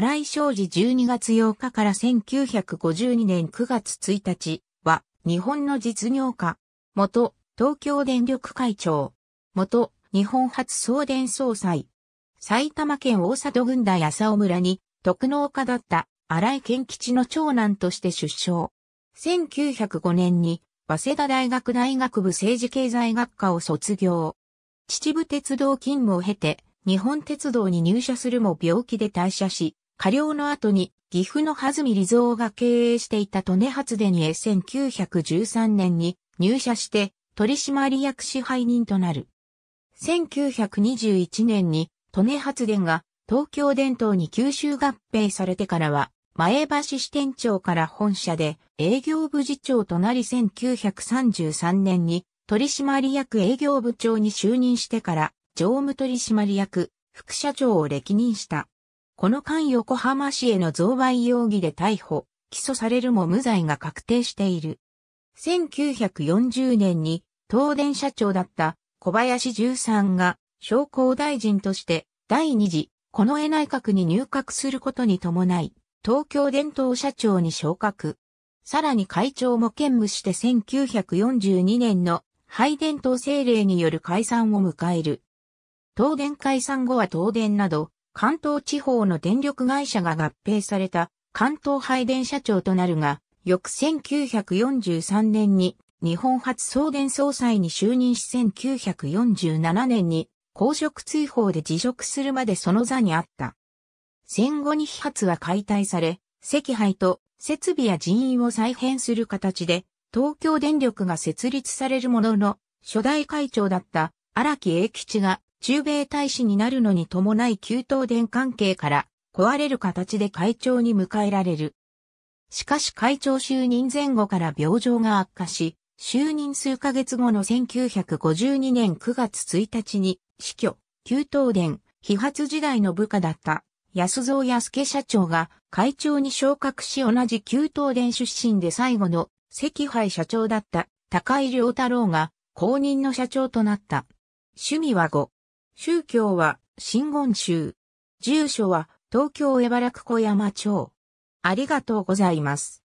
荒井昌司12月8日から1952年9月1日は、日本の実業家、元東京電力会長、元日本初送電総裁、埼玉県大里郡田浅尾村に、特農家だった荒井健吉の長男として出生。1905年に、早稲田大学大学部政治経済学科を卒業。秩父鉄道勤務を経て、日本鉄道に入社するも病気で退社し、過料の後に岐阜のはずみ利蔵が経営していた利根発電へ1913年に入社して取締役支配人となる。1921年に利根発電が東京電灯に吸収合併されてからは前橋支店長から本社で営業部次長となり1933年に取締役営業部長に就任してから常務取締役副社長を歴任した。この間横浜市への贈賄容疑で逮捕、起訴されるも無罪が確定している。1940年に東電社長だった小林十三が商工大臣として第二次この絵内閣に入閣することに伴い、東京電灯社長に昇格。さらに会長も兼務して1942年の廃電灯政令による解散を迎える。東電解散後は東電など関東地方の電力会社が合併された関東配電社長となるが、翌1943年に日本初送電総裁に就任し1947年に公職追放で辞職するまでその座にあった。戦後に飛発は解体され、赤配と設備や人員を再編する形で、東京電力が設立されるものの、初代会長だった荒木英吉が中米大使になるのに伴い旧東電関係から壊れる形で会長に迎えられる。しかし会長就任前後から病状が悪化し、就任数ヶ月後の1952年9月1日に死去、旧東電、批発時代の部下だった安蔵康家社長が会長に昇格し同じ旧東電出身で最後の赤杯社長だった高井良太郎が公認の社長となった。趣味は5、宗教は、新言宗。住所は、東京江原区小山町。ありがとうございます。